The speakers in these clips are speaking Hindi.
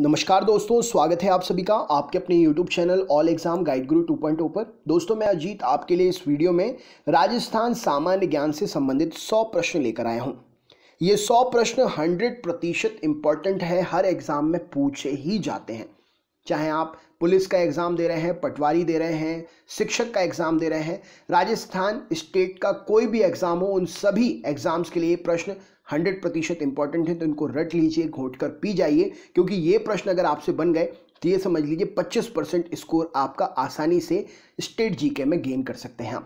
नमस्कार दोस्तों स्वागत है आप सभी का आपके अपने YouTube channel all exam guide Guru 2.0 पर दोस्तों मैं अजीत आपके लिए इस वीडियो में राजस्थान सामान्य ज्ञान से संबंधित 100 प्रश्न लेकर आया हूं ये 100 प्रश्न 100 प्रतिशत इम्पॉर्टेंट है हर एग्ज़ाम में पूछे ही जाते हैं चाहे आप पुलिस का एग्ज़ाम दे रहे हैं पटवारी दे रहे हैं शिक्षक का एग्ज़ाम दे रहे हैं राजस्थान स्टेट का कोई भी एग्ज़ाम हो उन सभी एग्ज़ाम्स के लिए प्रश्न हंड्रेड प्रतिशत इंपॉर्टेंट है तो इनको रट लीजिए घोट कर पी जाइए क्योंकि ये प्रश्न अगर आपसे बन गए तो ये समझ लीजिए 25 परसेंट स्कोर आपका आसानी से स्टेट जीके में गेन कर सकते हैं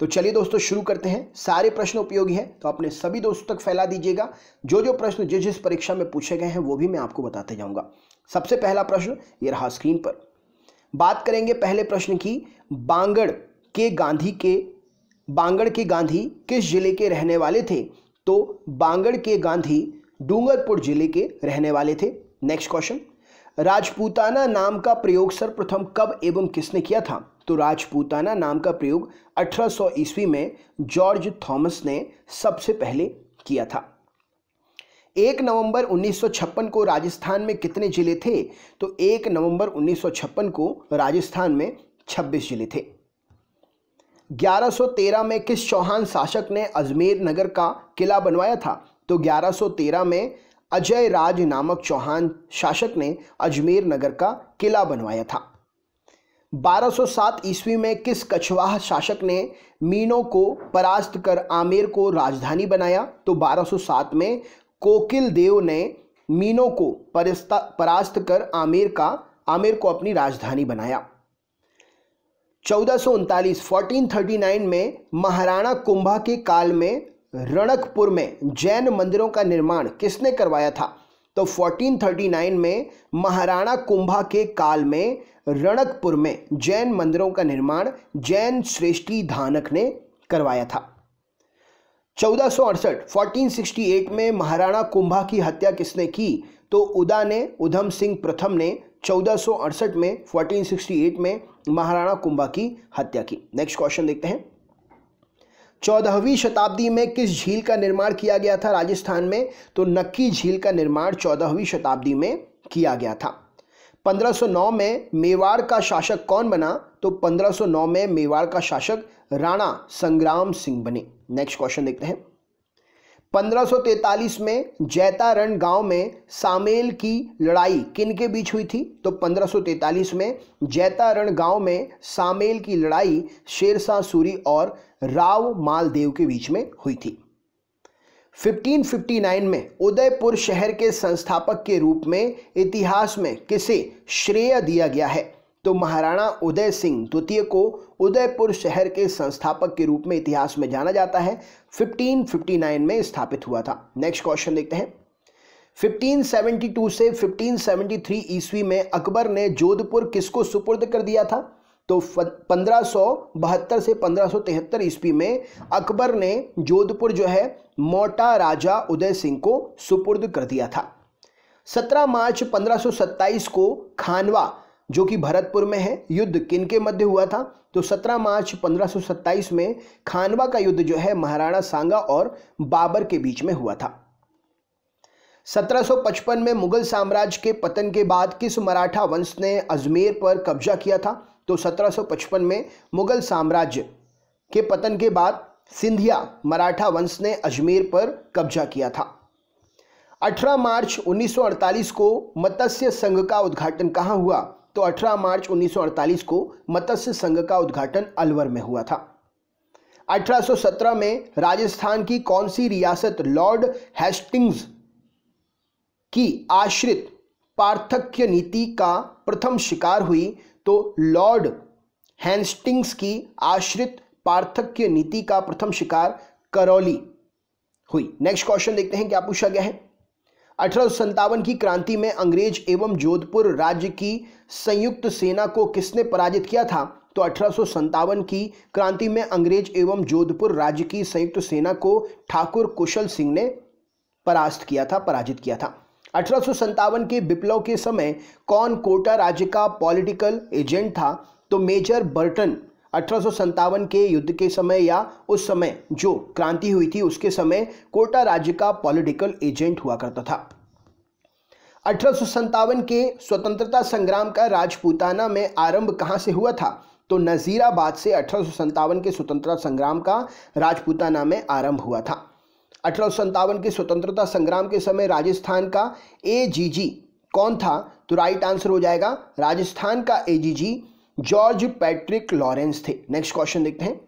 तो चलिए दोस्तों शुरू करते हैं सारे प्रश्न उपयोगी हैं तो अपने सभी दोस्तों तक फैला दीजिएगा जो जो प्रश्न जिस जिस परीक्षा में पूछे गए हैं वो भी मैं आपको बताते जाऊंगा सबसे पहला प्रश्न ये रहा स्क्रीन पर बात करेंगे पहले प्रश्न की बांगड़ के गांधी के बांगड़ के गांधी किस जिले के रहने वाले थे तो बांगड़ के गांधी डूंगरपुर जिले के रहने वाले थे नेक्स्ट क्वेश्चन राजपूताना नाम का प्रयोग सर्वप्रथम कब एवं किसने किया था तो राजपूताना नाम का प्रयोग 1800 ईस्वी में जॉर्ज थॉमस ने सबसे पहले किया था एक नवंबर 1956 को राजस्थान में कितने जिले थे तो एक नवंबर 1956 को राजस्थान में 26 जिले थे 1113 में किस चौहान शासक ने अजमेर नगर का किला बनवाया था तो 1113 में अजय राज नामक चौहान शासक ने अजमेर नगर का किला बनवाया था 1207 ईस्वी में किस कछवाह शासक ने मीनों को परास्त कर आमेर को राजधानी बनाया तो 1207 में कोकिल देव ने मीनों को परास्त कर आमेर का आमेर को अपनी राजधानी बनाया चौदह उनतालीस फोर्टीन थर्टी नाइन में महाराणा कुंभा के काल में रणकपुर में जैन मंदिरों का निर्माण किसने करवाया था तो 1439 में महाराणा कुंभा के काल में रणकपुर में जैन मंदिरों का निर्माण जैन श्रेष्ठी धानक ने करवाया था चौदह 1468 में महाराणा कुंभा की हत्या किसने की तो उदा ने उधम सिंह प्रथम ने चौदह में 1468 में महाराणा कुंभा की हत्या की नेक्स्ट क्वेश्चन देखते हैं चौदहवीं शताब्दी में किस झील का निर्माण किया गया था राजस्थान में तो नक्की झील का निर्माण चौदहवीं शताब्दी में किया गया था 1509 में मेवाड़ का शासक कौन बना तो 1509 में मेवाड़ का शासक राणा संग्राम सिंह बने नेक्स्ट क्वेश्चन देखते हैं 1543 में जैतारण गांव में सामेल की लड़ाई किन के बीच हुई थी तो 1543 में जैतारण गांव में सामेल की लड़ाई शेरशाह सूरी और राव मालदेव के बीच में हुई थी 1559 में उदयपुर शहर के संस्थापक के रूप में इतिहास में किसे श्रेय दिया गया है तो महाराणा उदय सिंह द्वितीय को उदयपुर शहर के संस्थापक के रूप में इतिहास में जाना जाता है 1559 में स्थापित हुआ था नेक्स्ट क्वेश्चन देखते हैं 1572 से 1573 ईस्वी में अकबर ने जोधपुर किसको सुपुर्द कर दिया था तो पंद्रह से पंद्रह ईस्वी में अकबर ने जोधपुर जो है मोटा राजा उदय सिंह को सुपुर्द कर दिया था 17 मार्च 1527 को खानवा जो कि भरतपुर में है युद्ध किन के मध्य हुआ था तो 17 मार्च 1527 में खानवा का युद्ध जो है महाराणा सांगा और बाबर के बीच में हुआ था 1755 में मुगल साम्राज्य के पतन के बाद किस मराठा वंश ने अजमेर पर कब्जा किया था तो 1755 में मुगल साम्राज्य के पतन के बाद सिंधिया मराठा वंश ने अजमेर पर कब्जा किया था 18 मार्च 1948 को मत्स्य संघ का उद्घाटन कहाँ हुआ तो 18 मार्च 1948 को मत्स्य संघ का उद्घाटन अलवर में हुआ था 1817 में राजस्थान की कौन सी रियासत लॉर्ड हेस्टिंग्स की आश्रित पार्थक्य नीति का प्रथम शिकार हुई तो लॉर्ड हेस्टिंग्स की आश्रित पार्थक्य नीति का प्रथम शिकार करौली हुई नेक्स्ट क्वेश्चन देखते हैं क्या पूछा गया है अठारह की क्रांति में अंग्रेज एवं जोधपुर राज्य की संयुक्त सेना को किसने पराजित किया था तो अठारह की क्रांति में अंग्रेज एवं जोधपुर राज्य की संयुक्त सेना को ठाकुर कुशल सिंह ने परास्त किया था पराजित किया था अठारह के विप्लव के समय कौन कोटा राज्य का पॉलिटिकल एजेंट था तो मेजर बर्टन अठारह के युद्ध के समय या उस समय जो क्रांति हुई थी उसके समय कोटा राज्य का पॉलिटिकल एजेंट हुआ करता था अठारह के स्वतंत्रता संग्राम का राजपूताना में आरंभ कहाँ से हुआ था तो नज़ीराबाद से अठारह के स्वतंत्रता संग्राम का राजपूताना में आरंभ हुआ था अठारह के स्वतंत्रता संग्राम के समय राजस्थान का ए जी जी कौन था तो राइट आंसर हो जाएगा राजस्थान का A G G George Patrick Lawrence थे नेक्स्ट क्वेश्चन देखते हैं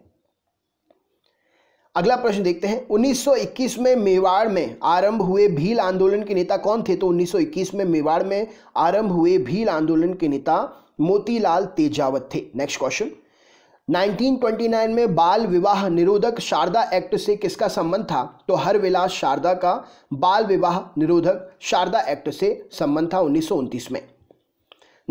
अगला प्रश्न देखते हैं 1921 में मेवाड़ में आरंभ हुए भील आंदोलन के नेता कौन थे तो 1921 में मेवाड़ में आरंभ हुए भील आंदोलन के नेता मोतीलाल तेजावत थे नेक्स्ट क्वेश्चन 1929 में बाल विवाह निरोधक शारदा एक्ट से किसका संबंध था तो हर विलास शारदा का बाल विवाह निरोधक शारदा एक्ट से संबंध था उन्नीस में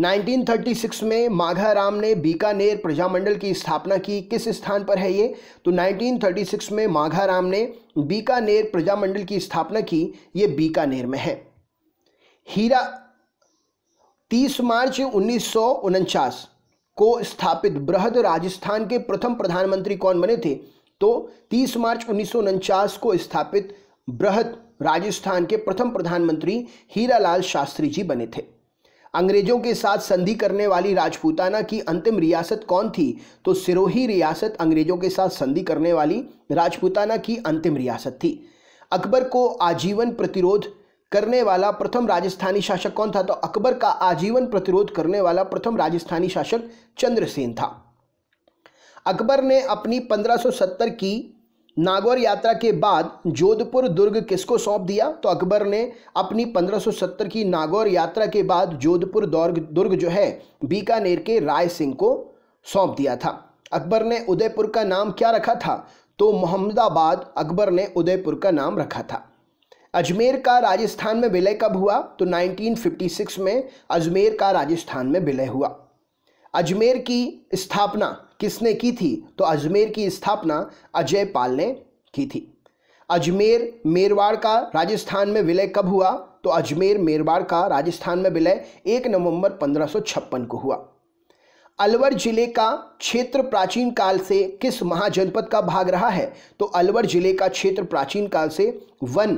1936 में माघा राम ने बीकानेर प्रजामंडल की स्थापना की किस स्थान पर है ये तो 1936 में माघा राम ने बीकानेर प्रजामंडल की स्थापना की ये बीकानेर में है हीरा 30 मार्च उन्नीस को स्थापित बृहद राजस्थान के प्रथम प्रधानमंत्री कौन बने थे तो 30 मार्च उन्नीस को स्थापित बृहद राजस्थान के प्रथम प्रधानमंत्री हीरालाल शास्त्री जी बने थे अंग्रेजों के साथ संधि करने वाली राजपूताना की अंतिम रियासत कौन थी तो सिरोही रियासत अंग्रेजों के साथ संधि करने वाली राजपूताना की अंतिम रियासत थी अकबर को आजीवन प्रतिरोध करने वाला प्रथम राजस्थानी शासक कौन था तो अकबर का आजीवन प्रतिरोध करने वाला प्रथम राजस्थानी शासक चंद्रसेन था अकबर ने अपनी 1570 की नागौर यात्रा के बाद जोधपुर दुर्ग किसको सौंप दिया तो अकबर ने अपनी 1570 की नागौर यात्रा के बाद जोधपुर दुर्ग दुर्ग जो है बीकानेर के राय सिंह को सौंप दिया था अकबर ने उदयपुर का नाम क्या रखा था तो मोहम्मदाबाद अकबर ने उदयपुर का नाम रखा था अजमेर का राजस्थान में विलय कब हुआ तो 1956 में अजमेर का राजस्थान में विलय हुआ अजमेर की स्थापना किसने की थी तो अजमेर की स्थापना अजय पाल ने की थी अजमेर मेरवाड़ का राजस्थान में विलय कब हुआ तो अजमेर मेरवाड़ का राजस्थान में विलय एक नवंबर पंद्रह को हुआ अलवर जिले का क्षेत्र प्राचीन काल से किस महाजनपद का भाग रहा है तो अलवर जिले का क्षेत्र प्राचीन काल से वन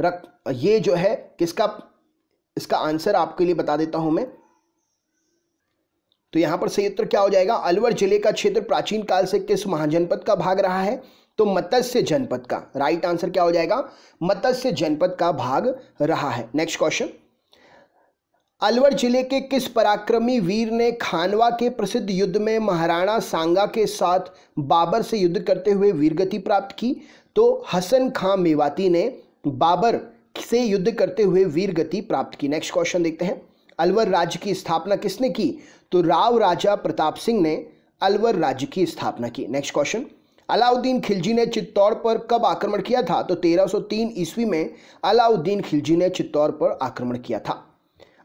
रक ये जो है किसका इसका आंसर आपके लिए बता देता हूं मैं तो यहाँ पर सही उत्तर क्या हो जाएगा अलवर जिले का क्षेत्र प्राचीन काल से किस महाजनपद का भाग रहा है तो मत्स्य जनपद का राइट आंसर क्या हो जाएगा मत्स्य जनपद का भाग रहा है नेक्स्ट क्वेश्चन अलवर जिले के किस पराक्रमी वीर ने खानवा के प्रसिद्ध युद्ध में महाराणा सांगा के साथ बाबर से युद्ध करते हुए वीरगति प्राप्त की तो हसन खां मेवाती ने बाबर से युद्ध करते हुए वीरगति प्राप्त की नेक्स्ट क्वेश्चन देखते हैं अलवर राज्य की स्थापना किसने की तो राव राजा प्रताप सिंह ने अलवर राज्य की स्थापना की नेक्स्ट क्वेश्चन अलाउद्दीन खिलजी ने चित्तौड़ पर कब आक्रमण किया था तो 1303 ईस्वी में अलाउद्दीन खिलजी ने चित्तौड़ पर आक्रमण किया था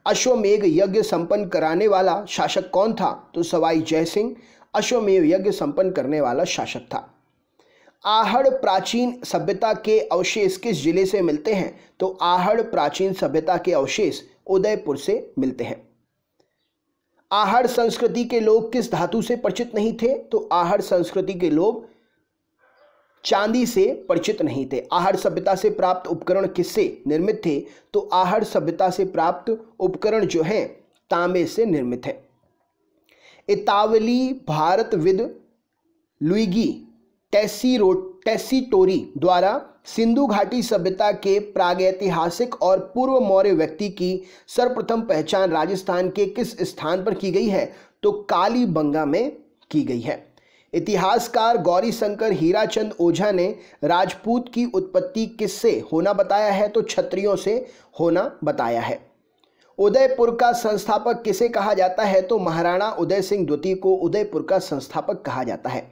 अश्वमेघ यज्ञ संपन्न कराने वाला शासक कौन था तो सवाई जय सिंह अश्वमेघ यज्ञ संपन्न करने वाला शासक था आहड़ प्राचीन सभ्यता के अवशेष किस जिले से मिलते हैं तो आहड़ प्राचीन सभ्यता के अवशेष उदयपुर से मिलते हैं आहड़ संस्कृति के लोग किस धातु से परिचित नहीं थे तो आहड़ संस्कृति के लोग चांदी से परिचित नहीं थे आहड़ सभ्यता से प्राप्त उपकरण किससे निर्मित थे तो आहड़ सभ्यता से प्राप्त उपकरण जो हैं तांबे से निर्मित हैं इतावली भारत विद लुइगी टेसी टोरी द्वारा सिंधु घाटी सभ्यता के प्रागैतिहासिक और पूर्व मौर्य व्यक्ति की सर्वप्रथम पहचान राजस्थान के किस स्थान पर की गई है तो कालीबंगा में की गई है इतिहासकार गौरी शंकर हीराचंद ओझा ने राजपूत की उत्पत्ति किससे होना बताया है तो क्षत्रियों से होना बताया है उदयपुर का संस्थापक किसे कहा जाता है तो महाराणा उदय सिंह द्वितीय को उदयपुर का संस्थापक कहा जाता है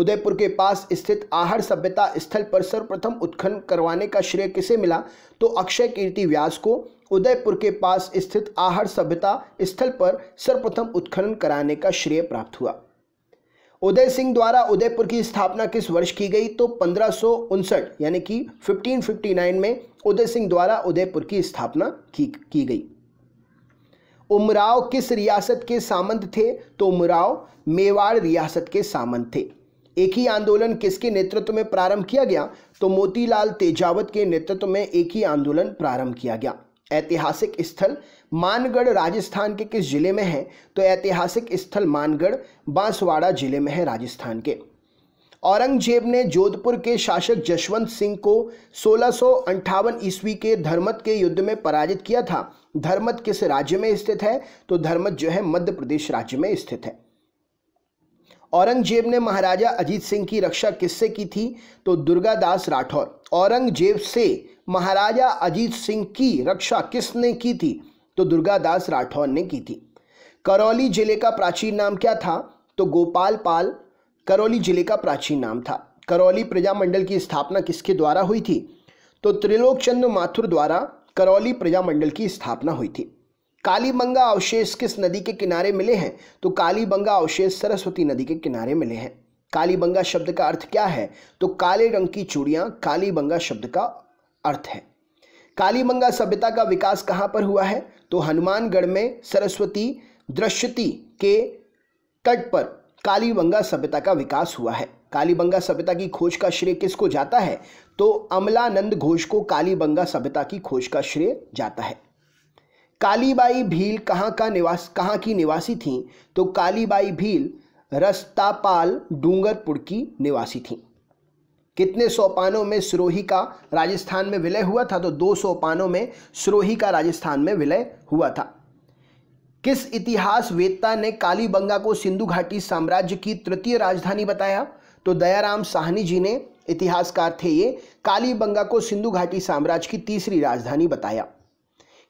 उदयपुर के पास स्थित आहार सभ्यता स्थल पर सर्वप्रथम उत्खनन करवाने का श्रेय किसे मिला तो अक्षय कीर्ति व्यास को उदयपुर के पास स्थित आहर सभ्यता स्थल पर सर्वप्रथम उत्खनन कराने का श्रेय प्राप्त हुआ उदय सिंह द्वारा उदयपुर की स्थापना किस वर्ष की गई तो पंद्रह यानी कि 1559 में उदय सिंह द्वारा उदयपुर की स्थापना की की गई उमराव किस रियासत के सामंत थे तो उमराव मेवाड़ रियासत के सामंत थे एक ही आंदोलन किसके नेतृत्व में प्रारंभ किया गया तो मोतीलाल तेजावत के नेतृत्व में एक ही आंदोलन प्रारंभ किया गया ऐतिहासिक स्थल मानगढ़ राजस्थान के किस जिले में है तो ऐतिहासिक स्थल मानगढ़ बांसवाड़ा जिले में है राजस्थान के औरंगजेब ने जोधपुर के शासक जशवंत सिंह को सोलह ईस्वी के धर्मत के युद्ध में पराजित किया था धर्मत किस राज्य में स्थित है तो धर्मत जो है मध्य प्रदेश राज्य में स्थित है औरंगजेब ने महाराजा अजीत सिंह की रक्षा किससे की थी तो दुर्गादास राठौर औरंगजेब से महाराजा अजीत सिंह की रक्षा किसने की थी तो दुर्गादास राठौर ने की थी करौली जिले का प्राचीन नाम क्या था तो गोपाल पाल करौली जिले का प्राचीन नाम था करौली प्रजामंडल की स्थापना किसके द्वारा हुई थी तो त्रिलोक माथुर द्वारा करौली प्रजामंडल की स्थापना हुई थी कालीबंगा अवशेष किस नदी के किनारे मिले हैं तो कालीबंगा अवशेष सरस्वती नदी के किनारे मिले हैं कालीबंगा शब्द का अर्थ क्या है तो काले रंग की चूड़ियां कालीबंगा शब्द का अर्थ है कालीबंगा सभ्यता का विकास कहाँ पर हुआ है तो हनुमानगढ़ में सरस्वती दृश्यति के तट पर कालीबंगा सभ्यता का विकास हुआ है कालीबंगा सभ्यता की खोज का श्रेय किसको जाता है तो अमलानंद घोष को कालीबंगा सभ्यता की खोज का श्रेय जाता है कालीबाई भील कहाँ का निवास कहाँ की निवासी थी तो कालीबाई भील रस्तापाल डूंगरपुर की निवासी थी कितने सोपानों में सिरोही का राजस्थान में विलय हुआ था तो दो सोपानों में सिरोही का राजस्थान में विलय हुआ था किस इतिहास वेत्ता ने कालीबंगा को सिंधु घाटी साम्राज्य की तृतीय राजधानी बताया तो दयाराम साहनी जी ने इतिहासकार थे ये कालीबंगा को सिंधु घाटी साम्राज्य की तीसरी राजधानी बताया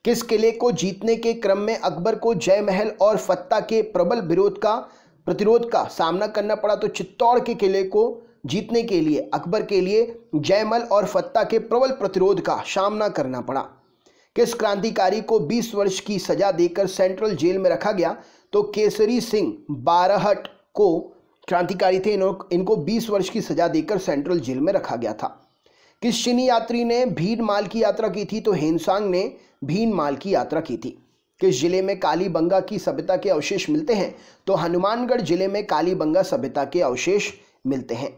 किस किले को जीतने के क्रम में अकबर को जय महल और फत्ता के प्रबल विरोध का प्रतिरोध का सामना करना पड़ा तो चित्तौड़ के किले को जीतने के लिए अकबर के लिए जयमल और फत्ता के प्रबल प्रतिरोध का सामना करना पड़ा किस क्रांतिकारी को 20 वर्ष की सजा देकर सेंट्रल जेल में रखा गया तो केसरी सिंह बारहट को क्रांतिकारी थे इनको 20 वर्ष की सजा देकर सेंट्रल जेल में रखा गया था किस चीनी यात्री ने भीड़ माल की यात्रा की थी तो हेनसांग ने भीनमाल की यात्रा की थी किस जिले में कालीबंगा की सभ्यता के अवशेष मिलते हैं तो हनुमानगढ़ जिले में कालीबंगा सभ्यता के अवशेष मिलते हैं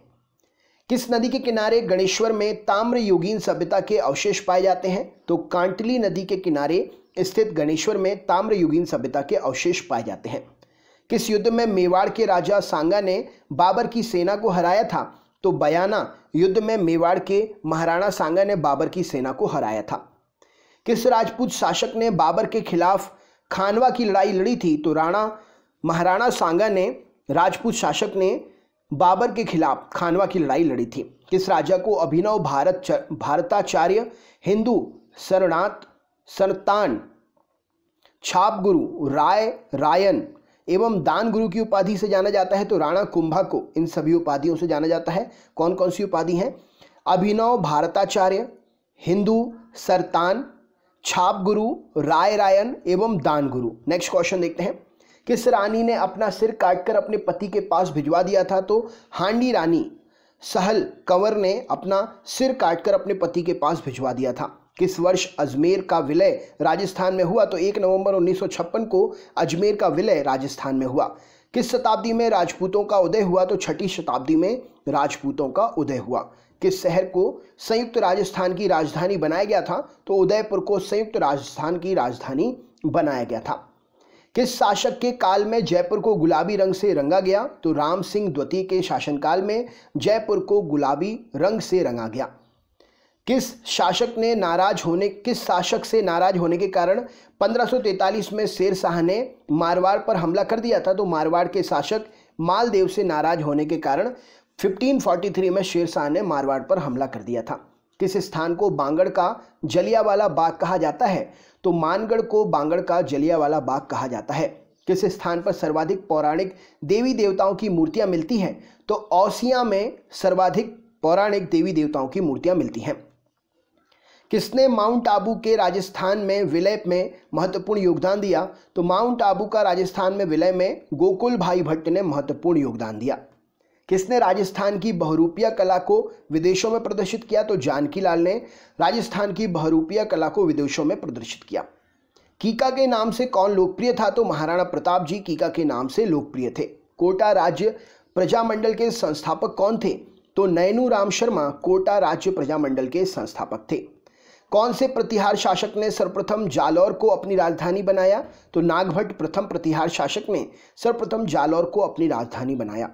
किस नदी के किनारे गणेश्वर में ताम्रयुगीन सभ्यता के अवशेष पाए जाते हैं तो कांटली नदी के किनारे स्थित गणेश्वर में ताम्रयुगीन सभ्यता के अवशेष पाए जाते हैं किस युद्ध में मेवाड़ के राजा सांगा ने बाबर की सेना को हराया था तो बयाना युद्ध में मेवाड़ के महाराणा सांगा ने बाबर की सेना को हराया था किस राजपूत शासक ने बाबर के खिलाफ खानवा की लड़ाई लड़ी थी तो राणा महाराणा सांगा ने राजपूत शासक ने बाबर के खिलाफ खानवा की लड़ाई लड़ी थी किस राजा को अभिनव भारत भारताचार्य हिंदू सरनाथ सरतान छाप गुरु राय रायन एवं दान गुरु की उपाधि से जाना जाता है तो राणा कुंभा को इन सभी उपाधियों से जाना जाता है कौन कौन सी उपाधि हैं अभिनव भारताचार्य हिंदू सरतान छाप गुरु राय रायन एवं दान गुरु नेक्स्ट क्वेश्चन देखते हैं किस रानी ने अपना सिर काटकर अपने पति के पास भिजवा दिया था तो हांडी रानी सहल कंवर ने अपना सिर काटकर अपने पति के पास भिजवा दिया था किस वर्ष अजमेर का विलय राजस्थान में हुआ तो 1 नवंबर 1956 को अजमेर का विलय राजस्थान में हुआ किस शताब्दी में राजपूतों का उदय हुआ तो छठी शताब्दी में राजपूतों का उदय हुआ के शहर को संयुक्त राजस्थान की राजधानी बनाया गया था तो उदयपुर को संयुक्त राजस्थान की राजधानी बनाया गया था किस शासक के काल में जयपुर को गुलाबी रंग से रंगा गया तो राम सिंह द्वितीय के शासनकाल में जयपुर को गुलाबी रंग से रंगा गया किस शासक ने नाराज होने किस शासक से नाराज होने के कारण 1543 में शेर शाह ने मारवाड़ पर हमला कर दिया था तो मारवाड़ के शासक मालदेव से नाराज होने के कारण 1543 में शेर शाह ने मारवाड़ पर हमला कर दिया था किस स्थान को बांगड़ का जलियावाला बाग कहा जाता है तो मानगढ़ को बांगड़ का जलियावाला बाग कहा जाता है किस स्थान पर सर्वाधिक पौराणिक देवी देवताओं की मूर्तियां मिलती हैं तो औसिया में सर्वाधिक पौराणिक देवी देवताओं की मूर्तियां मिलती हैं किसने माउंट आबू के राजस्थान में विलय में महत्वपूर्ण योगदान दिया तो माउंट आबू का राजस्थान में विलय में गोकुल भाई भट्ट ने महत्वपूर्ण योगदान दिया किसने राजस्थान की बहुरूपिया कला को विदेशों में प्रदर्शित किया तो जानकीलाल ने राजस्थान की बहुरूपिया कला को विदेशों में प्रदर्शित किया कीका के नाम से कौन लोकप्रिय था तो महाराणा प्रताप जी कीका के नाम से लोकप्रिय थे कोटा राज्य प्रजामंडल के संस्थापक कौन थे तो नैनू राम शर्मा कोटा राज्य प्रजामंडल के संस्थापक थे कौन से प्रतिहार शासक ने सर्वप्रथम जालौर को अपनी राजधानी बनाया तो नागभट्ट प्रथम प्रतिहार शासक ने सर्वप्रथम जालौर को अपनी राजधानी बनाया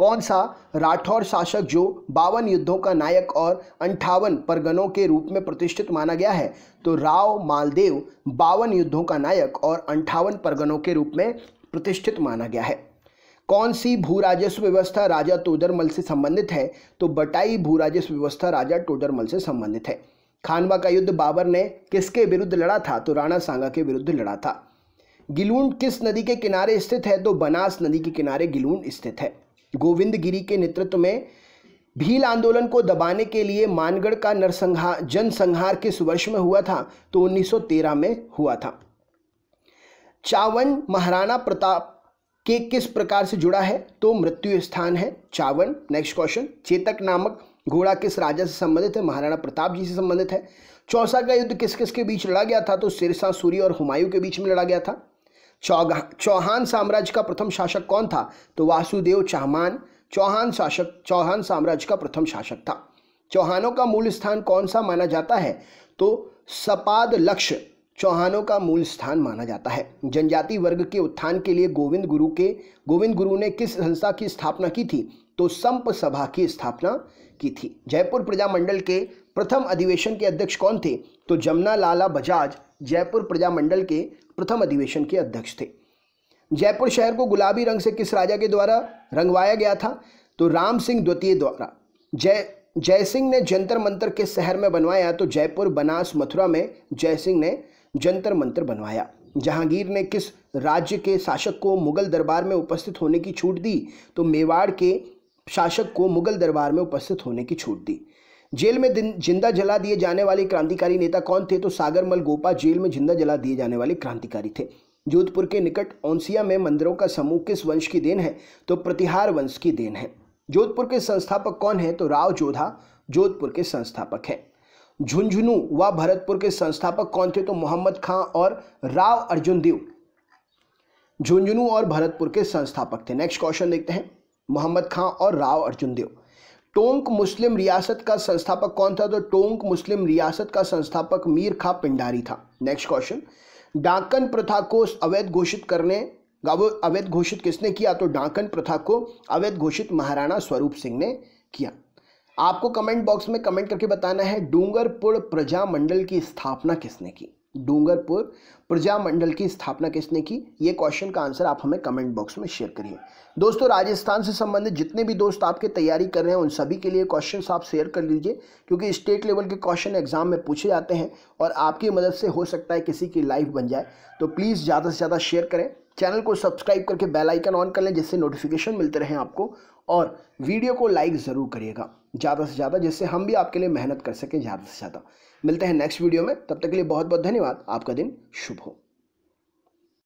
कौन सा राठौर शासक जो बावन युद्धों का नायक और अंठावन परगनों के रूप में प्रतिष्ठित माना गया है तो राव मालदेव बावन युद्धों का नायक और अंठावन परगनों के रूप में प्रतिष्ठित माना गया है कौन सी भू राजस्व व्यवस्था राजा टोडरमल से संबंधित है तो बटाई भू राजस्व व्यवस्था राजा टोडरमल से संबंधित है खानवा का युद्ध बाबर ने किसके विरुद्ध लड़ा था तो राणा सांगा के विरुद्ध लड़ा था गिलूंड किस नदी के किनारे स्थित है तो बनास नदी के किनारे गिलूंड स्थित है गोविंद गिरी के नेतृत्व में भील आंदोलन को दबाने के लिए मानगढ़ का नरसंहार जनसंहार किस वर्ष में हुआ था तो 1913 में हुआ था चावन महाराणा प्रताप के किस प्रकार से जुड़ा है तो मृत्यु स्थान है चावन नेक्स्ट क्वेश्चन चेतक नामक घोड़ा किस राजा से संबंधित है महाराणा प्रताप जी से संबंधित है चौसा का युद्ध किस किस के बीच लड़ा गया था तो सिरसा सूर्य और हुमायूं के बीच में लड़ा गया था चौहान साम्राज्य का प्रथम शासक कौन था तो वासुदेव चौहान चौहान शासक चौहान साम्राज्य का प्रथम शासक था चौहानों का मूल स्थान कौन सा माना जाता है तो सपाद लक्ष्य चौहानों का मूल स्थान माना जाता है जनजाति वर्ग के उत्थान के लिए गोविंद गुरु के गोविंद गुरु ने किस संस्था की स्थापना की थी तो संप सभा की स्थापना की थी जयपुर प्रजामंडल के प्रथम अधिवेशन के अध्यक्ष कौन थे तो जमुना लाला बजाज जयपुर प्रजामंडल के प्रथम अधिवेशन के अध्यक्ष थे जयपुर शहर को गुलाबी रंग से किस राजा के द्वारा रंगवाया गया था तो राम सिंह द्वितीय द्वारा जय जय सिंह ने जंतर मंत्र के शहर में बनवाया तो जयपुर बनास मथुरा में जय सिंह ने जंतर मंत्र बनवाया जहांगीर ने किस राज्य के शासक को मुगल दरबार में उपस्थित होने की छूट दी तो मेवाड़ के शासक को मुगल दरबार में उपस्थित होने की छूट दी जेल में जिंदा जला दिए जाने वाले क्रांतिकारी नेता कौन थे तो सागरमल गोपा जेल में जिंदा जला दिए जाने वाले क्रांतिकारी थे जोधपुर के निकट ओंसिया में मंदिरों का समूह किस वंश की देन है तो प्रतिहार वंश की देन है जोधपुर के संस्थापक कौन है तो राव जोधा जोधपुर के संस्थापक हैं झुंझुनू व भरतपुर के संस्थापक कौन थे तो मोहम्मद खां और राव अर्जुन देव झुंझुनू और भरतपुर के संस्थापक थे नेक्स्ट क्वेश्चन देखते हैं मोहम्मद खां और राव अर्जुन देव टोंक मुस्लिम रियासत का संस्थापक कौन था तो टोंक मुस्लिम रियासत का संस्थापक मीर खा पिंडारी था नेक्स्ट क्वेश्चन डाकन प्रथा को अवैध घोषित करने अवैध घोषित किसने किया तो डाकन प्रथा को अवैध घोषित महाराणा स्वरूप सिंह ने किया आपको कमेंट बॉक्स में कमेंट करके बताना है डूंगरपुर प्रजा मंडल की स्थापना किसने की डूंगरपुर प्रजामंडल की स्थापना किसने की ये क्वेश्चन का आंसर आप हमें कमेंट बॉक्स में शेयर करिए दोस्तों राजस्थान से संबंधित जितने भी दोस्त आपके तैयारी कर रहे हैं उन सभी के लिए क्वेश्चंस आप शेयर कर लीजिए क्योंकि स्टेट लेवल के क्वेश्चन एग्जाम में पूछे जाते हैं और आपकी मदद से हो सकता है किसी की लाइफ बन जाए तो प्लीज़ ज़्यादा से ज़्यादा शेयर करें चैनल को सब्सक्राइब करके बेल आइकन ऑन कर लें जिससे नोटिफिकेशन मिलते रहें आपको और वीडियो को लाइक ज़रूर करिएगा ज़्यादा से ज़्यादा जिससे हम भी आपके लिए मेहनत कर सकें ज़्यादा से ज़्यादा मिलते हैं नेक्स्ट वीडियो में तब तक के लिए बहुत बहुत धन्यवाद आपका दिन शुभ हो